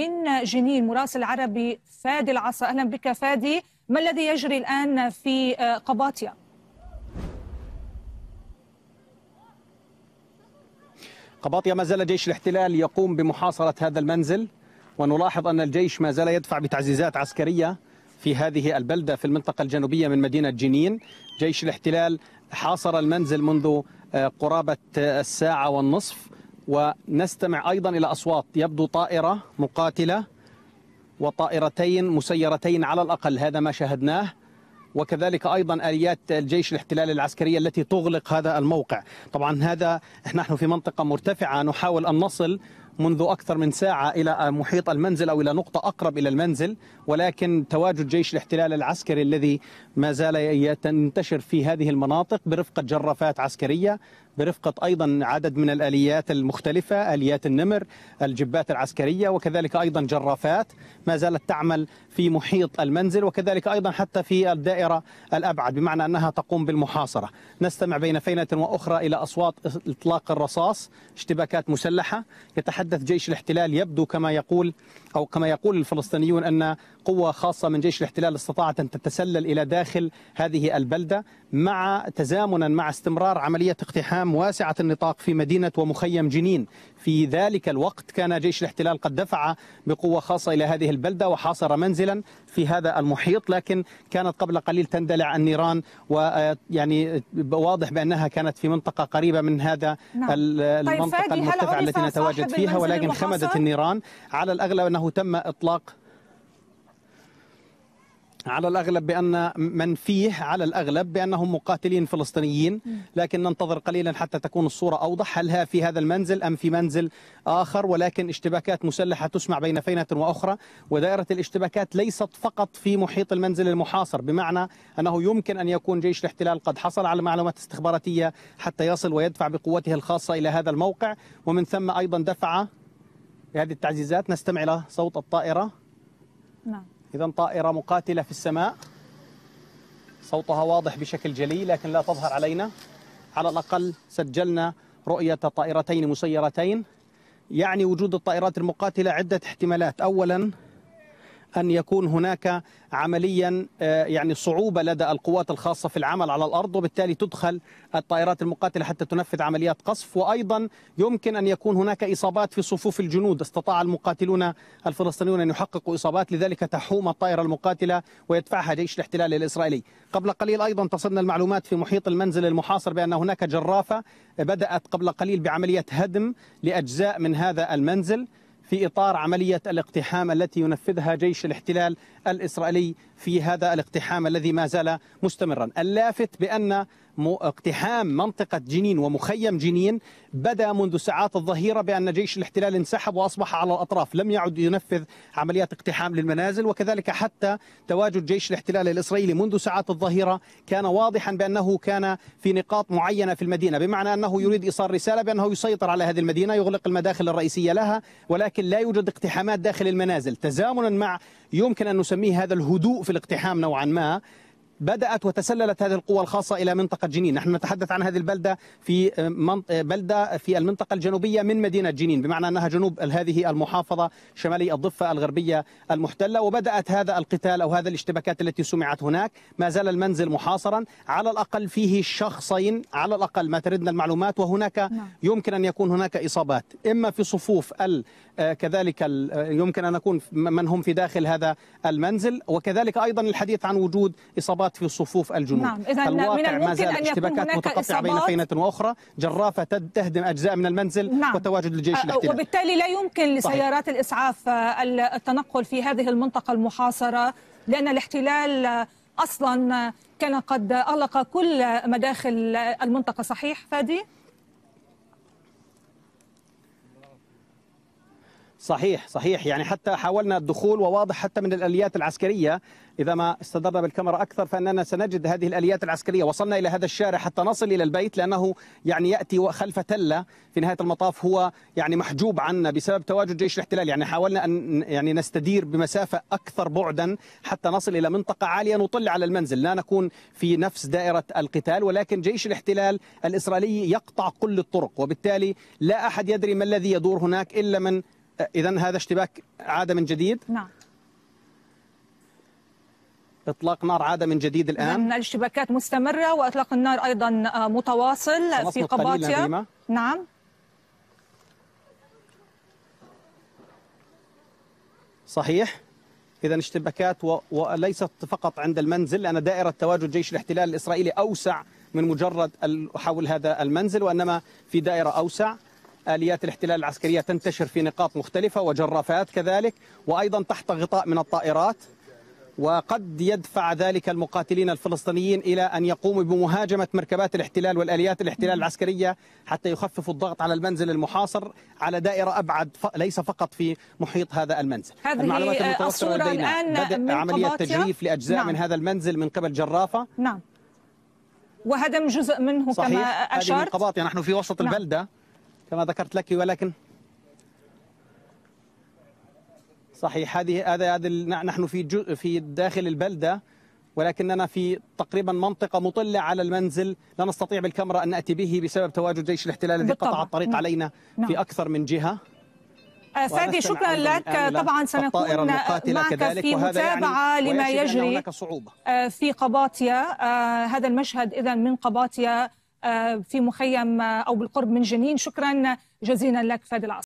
من جنين مراسل عربي فادي العصا اهلا بك فادي ما الذي يجري الان في آه، قباطيا قباطيا ما زال جيش الاحتلال يقوم بمحاصره هذا المنزل ونلاحظ ان الجيش ما زال يدفع بتعزيزات عسكريه في هذه البلده في المنطقه الجنوبيه من مدينه جنين جيش الاحتلال حاصر المنزل منذ آه، قرابه آه، الساعه والنصف ونستمع أيضا إلى أصوات يبدو طائرة مقاتلة وطائرتين مسيرتين على الأقل هذا ما شاهدناه وكذلك ايضا اليات الجيش الاحتلال العسكريه التي تغلق هذا الموقع، طبعا هذا نحن في منطقه مرتفعه نحاول ان نصل منذ أكثر من ساعة إلى محيط المنزل أو إلى نقطة أقرب إلى المنزل ولكن تواجد جيش الاحتلال العسكري الذي ما زال ينتشر في هذه المناطق برفقة جرافات عسكرية برفقة أيضا عدد من الآليات المختلفة آليات النمر الجبات العسكرية وكذلك أيضا جرافات ما زالت تعمل في محيط المنزل وكذلك أيضا حتى في الدائرة الأبعد بمعنى أنها تقوم بالمحاصرة نستمع بين فينة وأخرى إلى أصوات إطلاق الرصاص اشتباكات مسلحة يتحدث يتحدث جيش الاحتلال يبدو كما يقول أو كما يقول الفلسطينيون أن قوة خاصة من جيش الاحتلال استطاعت أن تتسلل إلى داخل هذه البلدة مع تزامنا مع استمرار عملية اقتحام واسعة النطاق في مدينة ومخيم جنين في ذلك الوقت كان جيش الاحتلال قد دفع بقوة خاصة إلى هذه البلدة وحاصر منزلا في هذا المحيط لكن كانت قبل قليل تندلع النيران ويعني آه، واضح بأنها كانت في منطقة قريبة من هذا نعم. طيب، المنطقة طيب المرتفعة التي نتواجد فيها ولكن خمدت النيران على الأغلب أنه تم إطلاق على الأغلب بأن من فيه على الأغلب بأنهم مقاتلين فلسطينيين لكن ننتظر قليلا حتى تكون الصورة أوضح هل في هذا المنزل أم في منزل آخر ولكن اشتباكات مسلحة تسمع بين فينة وأخرى ودائرة الاشتباكات ليست فقط في محيط المنزل المحاصر بمعنى أنه يمكن أن يكون جيش الاحتلال قد حصل على معلومات استخباراتية حتى يصل ويدفع بقوته الخاصة إلى هذا الموقع ومن ثم أيضا دفع بهذه التعزيزات نستمع إلى صوت الطائرة نعم إذا طائرة مقاتلة في السماء صوتها واضح بشكل جلي لكن لا تظهر علينا على الأقل سجلنا رؤية طائرتين مسيرتين يعني وجود الطائرات المقاتلة عدة احتمالات أولاً أن يكون هناك عمليا آه، يعني صعوبة لدى القوات الخاصة في العمل على الأرض وبالتالي تدخل الطائرات المقاتلة حتى تنفذ عمليات قصف وأيضا يمكن أن يكون هناك إصابات في صفوف الجنود استطاع المقاتلون الفلسطينيون أن يحققوا إصابات لذلك تحوم الطائرة المقاتلة ويدفعها جيش الاحتلال الإسرائيلي قبل قليل أيضا تصلنا المعلومات في محيط المنزل المحاصر بأن هناك جرافة بدأت قبل قليل بعملية هدم لأجزاء من هذا المنزل في إطار عملية الاقتحام التي ينفذها جيش الاحتلال الإسرائيلي في هذا الاقتحام الذي ما زال مستمرا اللافت بأن اقتحام منطقة جنين ومخيم جنين بدأ منذ ساعات الظهيرة بأن جيش الاحتلال انسحب وأصبح على الأطراف لم يعد ينفذ عمليات اقتحام للمنازل وكذلك حتى تواجد جيش الاحتلال الإسرائيلي منذ ساعات الظهيرة كان واضحا بأنه كان في نقاط معينة في المدينة بمعنى أنه يريد إيصال رسالة بأنه يسيطر على هذه المدينة يغلق المداخل الرئيسية لها ولكن لا يوجد اقتحامات داخل المنازل تزامنا مع يمكن أن نسميه هذا الهدوء في الاقتحام نوعا ما بدأت وتسللت هذه القوى الخاصة إلى منطقة جنين نحن نتحدث عن هذه البلدة في آه، آه، بلدة في المنطقة الجنوبية من مدينة جنين بمعنى أنها جنوب هذه المحافظة شمالي الضفة الغربية المحتلة وبدأت هذا القتال أو هذه الاشتباكات التي سمعت هناك ما زال المنزل محاصرا على الأقل فيه شخصين على الأقل ما تردنا المعلومات وهناك نعم. يمكن أن يكون هناك إصابات إما في صفوف ال آه، كذلك يمكن أن نكون من هم في داخل هذا المنزل وكذلك أيضا الحديث عن وجود إصابات الاصابات في صفوف الجنود نعم. إذا الممكن ما زال اشتباكات متقطعة بين فينة وأخرى جرافة تهدم أجزاء من المنزل نعم. وتواجد الجيش أه، الاحتلال وبالتالي لا يمكن لسيارات الإسعاف آه، التنقل في هذه المنطقة المحاصرة لأن الاحتلال آه، أصلا كان قد أغلق كل مداخل المنطقة صحيح فادي؟ صحيح صحيح يعني حتى حاولنا الدخول وواضح حتى من الاليات العسكريه اذا ما استدرنا بالكاميرا اكثر فاننا سنجد هذه الاليات العسكريه وصلنا الى هذا الشارع حتى نصل الى البيت لانه يعني ياتي خلف تله في نهايه المطاف هو يعني محجوب عنا بسبب تواجد جيش الاحتلال يعني حاولنا ان يعني نستدير بمسافه اكثر بعدا حتى نصل الى منطقه عاليه نطل على المنزل لا نكون في نفس دائره القتال ولكن جيش الاحتلال الاسرائيلي يقطع كل الطرق وبالتالي لا احد يدري ما الذي يدور هناك الا من اذا هذا اشتباك عاد من جديد نعم اطلاق نار عاد من جديد الان الاشتباكات مستمره واطلاق النار ايضا آه، متواصل في قباطيا نعم صحيح اذا اشتباكات و... وليست فقط عند المنزل لان دائره تواجد جيش الاحتلال الاسرائيلي اوسع من مجرد حول هذا المنزل وانما في دائره اوسع آليات الاحتلال العسكرية تنتشر في نقاط مختلفة وجرافات كذلك وأيضا تحت غطاء من الطائرات وقد يدفع ذلك المقاتلين الفلسطينيين إلى أن يقوموا بمهاجمة مركبات الاحتلال والآليات الاحتلال العسكرية حتى يخففوا الضغط على المنزل المحاصر على دائرة أبعد ليس فقط في محيط هذا المنزل هذه المعلومات المتوفرة لدينا بدأ عملية تجريف لأجزاء نعم. من هذا المنزل من قبل جرافة نعم وهدم جزء منه صحيح. كما أشرت صحيح هذه من نحن في وسط نعم. البلدة كما ذكرت لك ولكن صحيح هذه هذا هذا نحن في في داخل البلده ولكننا في تقريبا منطقة مطلة على المنزل لا نستطيع بالكاميرا أن نأتي به بسبب تواجد جيش الاحتلال الذي قطع الطريق نعم. علينا في نعم. أكثر من جهة آه، سادي شكرا لك طبعا سنكون معك في يعني متابعة يعني لما يجري آه، في قباطيا آه، هذا المشهد إذا من قباطيا آه، في مخيم آه، أو بالقرب من جنين شكرا جزيلا لك فادي العصر